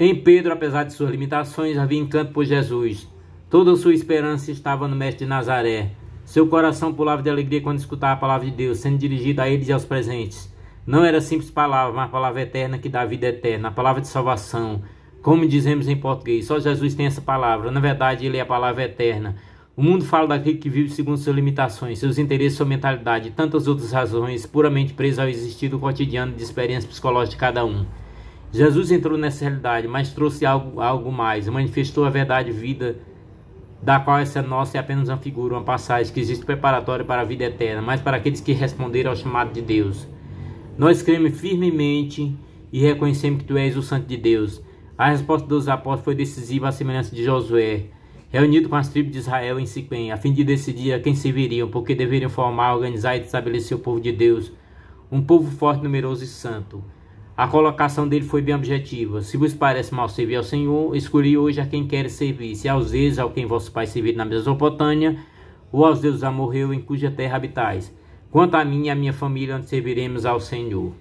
Em Pedro, apesar de suas limitações, havia encanto por Jesus. Toda sua esperança estava no Mestre de Nazaré. Seu coração pulava de alegria quando escutava a palavra de Deus, sendo dirigida a eles e aos presentes. Não era simples palavra, mas palavra eterna que dá vida eterna, a palavra de salvação. Como dizemos em português, só Jesus tem essa palavra. Na verdade, ele é a palavra eterna. O mundo fala daquele que vive segundo suas limitações, seus interesses, sua mentalidade e tantas outras razões, puramente presas ao existir do cotidiano de experiência psicológica de cada um. Jesus entrou nessa realidade, mas trouxe algo, algo mais, manifestou a verdade vida, da qual essa nossa é apenas uma figura, uma passagem que existe preparatória para a vida eterna, mas para aqueles que responderam ao chamado de Deus. Nós cremos firmemente e reconhecemos que Tu és o Santo de Deus. A resposta dos apóstolos foi decisiva à semelhança de Josué, reunido com as tribos de Israel em Siquém, a fim de decidir a quem serviriam, porque deveriam formar, organizar e estabelecer o povo de Deus, um povo forte, numeroso e santo. A colocação dele foi bem objetiva. Se vos parece mal servir ao Senhor, escolhi hoje a quem queres servir, se aos deuses ao quem vosso pai servir na Mesopotâmia, ou aos deuses amorreu em cuja terra habitais. Quanto a mim e a minha família, serviremos ao Senhor.